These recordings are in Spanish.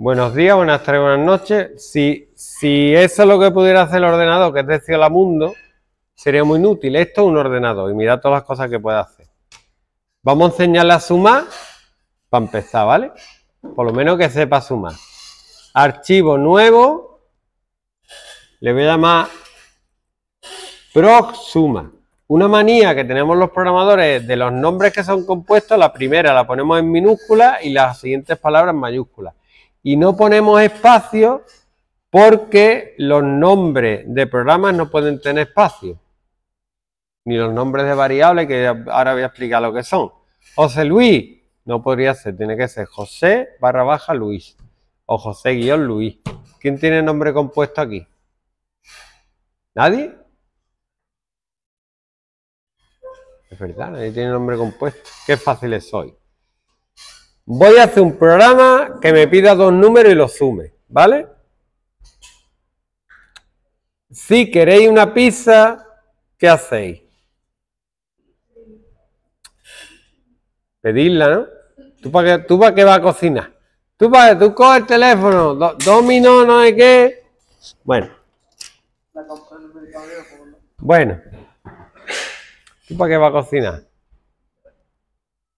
Buenos días, buenas tardes, buenas noches. Si, si eso es lo que pudiera hacer el ordenador, que es decir, el mundo, sería muy inútil. Esto es un ordenador y mira todas las cosas que puede hacer. Vamos a enseñarle a sumar para empezar, ¿vale? Por lo menos que sepa sumar. Archivo nuevo. Le voy a llamar SUMA. Una manía que tenemos los programadores de los nombres que son compuestos, la primera la ponemos en minúscula y las siguientes palabras en mayúsculas y no ponemos espacio porque los nombres de programas no pueden tener espacio, ni los nombres de variables, que ahora voy a explicar lo que son. José Luis, no podría ser, tiene que ser José barra baja Luis, o José guión Luis. ¿Quién tiene nombre compuesto aquí? ¿Nadie? Es verdad, nadie tiene nombre compuesto. Qué fáciles soy. Voy a hacer un programa que me pida dos números y los sume, ¿vale? Si queréis una pizza, ¿qué hacéis? Pedirla, ¿no? ¿Tú para qué, vas a cocinar? Tú para tú coges el teléfono, ¿Dos no sé qué. Bueno. Bueno. ¿Tú para qué vas a cocinar?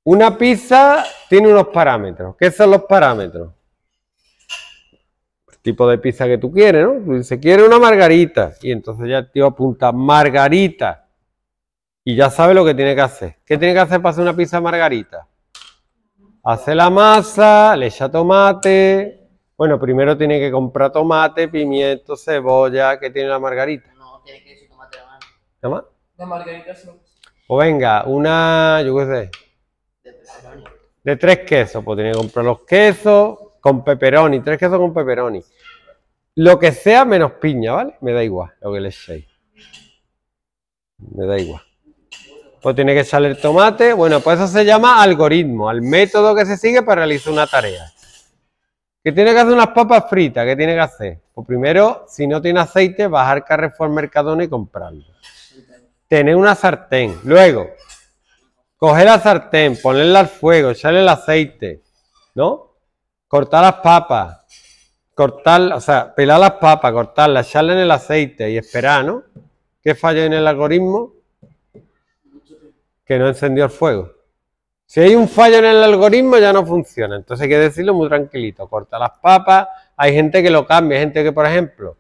Una pizza tiene unos parámetros. ¿Qué son los parámetros? El tipo de pizza que tú quieres, ¿no? Se quiere una margarita. Y entonces ya el tío apunta margarita. Y ya sabe lo que tiene que hacer. ¿Qué tiene que hacer para hacer una pizza margarita? Hace la masa, le echa tomate. Bueno, primero tiene que comprar tomate, pimiento, cebolla. ¿Qué tiene la margarita? No, tiene que decir tomate de la mano. ¿Qué más? La margarita sí. O venga, una, yo qué sé de tres quesos, pues tiene que comprar los quesos con peperoni, tres quesos con peperoni Lo que sea menos piña, ¿vale? Me da igual lo que le echéis. Me da igual. Pues tiene que salir el tomate. Bueno, pues eso se llama algoritmo, al método que se sigue para realizar una tarea. Que tiene que hacer unas papas fritas, ¿qué tiene que hacer? Pues primero, si no tiene aceite, bajar Carrefour Mercadona y comprarlo. Tener una sartén. Luego, Coger la sartén, ponerla al fuego, echarle el aceite, ¿no? Cortar las papas, cortar, o sea, pelar las papas, cortarlas, echarle en el aceite y esperar, ¿no? ¿Qué falla en el algoritmo? Que no encendió el fuego. Si hay un fallo en el algoritmo ya no funciona. Entonces hay que decirlo muy tranquilito. Corta las papas. Hay gente que lo cambia. Hay gente que, por ejemplo,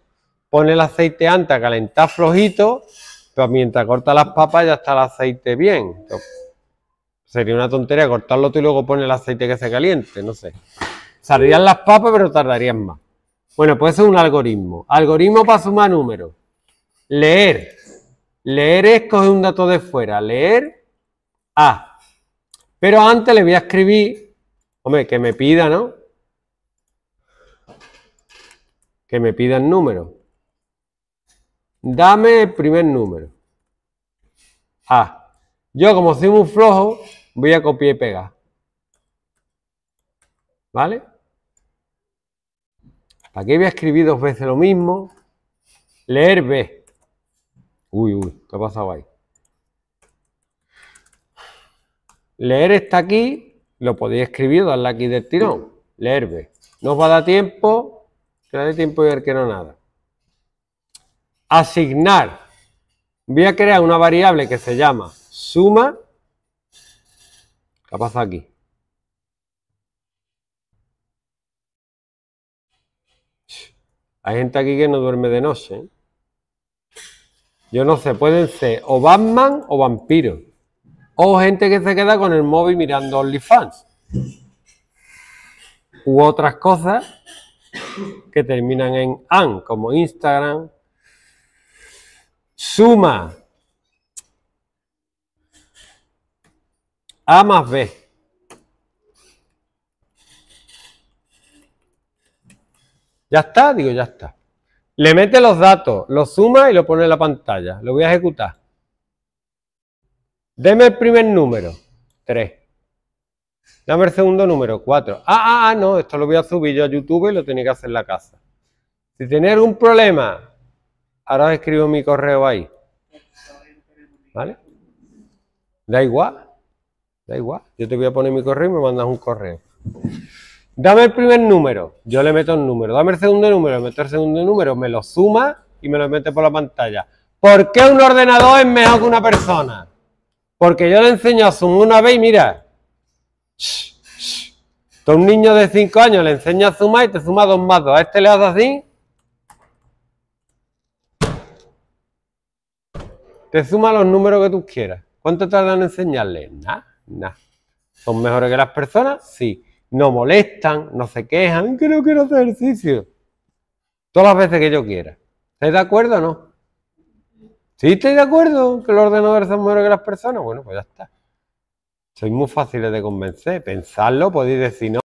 pone el aceite antes a calentar flojito. Pero mientras corta las papas ya está el aceite bien. Sería una tontería cortarlo tú y luego poner el aceite que se caliente, no sé. Saldrían las papas, pero tardarían más. Bueno, pues es un algoritmo. Algoritmo para sumar números. Leer. Leer es coger un dato de fuera. Leer A. Pero antes le voy a escribir, hombre, que me pida, ¿no? Que me pida el número. Dame el primer número. A. Yo como soy muy flojo, Voy a copiar y pegar. ¿Vale? Aquí voy a escribir dos veces lo mismo. Leer B. Uy, uy, ¿qué ha pasado ahí? Leer está aquí, lo podéis escribir, darle aquí del tirón. Leer B. No os va a dar tiempo, que no tiempo y ver que no nada. Asignar. Voy a crear una variable que se llama suma ¿Qué pasa aquí? Hay gente aquí que no duerme de noche. ¿eh? Yo no sé, pueden ser o Batman o vampiro O gente que se queda con el móvil mirando OnlyFans. U otras cosas que terminan en AN, como Instagram. Suma A más B. Ya está, digo, ya está. Le mete los datos, lo suma y lo pone en la pantalla. Lo voy a ejecutar. Deme el primer número, 3. Dame el segundo número, 4. Ah, ah, ah, no, esto lo voy a subir yo a YouTube y lo tenía que hacer en la casa. Si tenéis un problema, ahora escribo mi correo ahí. ¿Vale? Da igual. Da igual, yo te voy a poner mi correo y me mandas un correo. Dame el primer número, yo le meto el número. Dame el segundo número, le meto el segundo número, me lo suma y me lo mete por la pantalla. ¿Por qué un ordenador es mejor que una persona? Porque yo le enseño a Zoom una vez y mira. esto un niño de 5 años le enseña a sumar y te suma dos más 2. A este le haces así. Te suma los números que tú quieras. ¿Cuánto tardan en enseñarle? Nada. Nada. ¿Son mejores que las personas? Sí. No molestan, no se quejan, creo que no quiero ejercicio. Todas las veces que yo quiera. ¿Estáis de acuerdo o no? si estáis de acuerdo que los ordenadores son mejores que las personas? Bueno, pues ya está. Sois muy fáciles de convencer. pensarlo podéis decir no.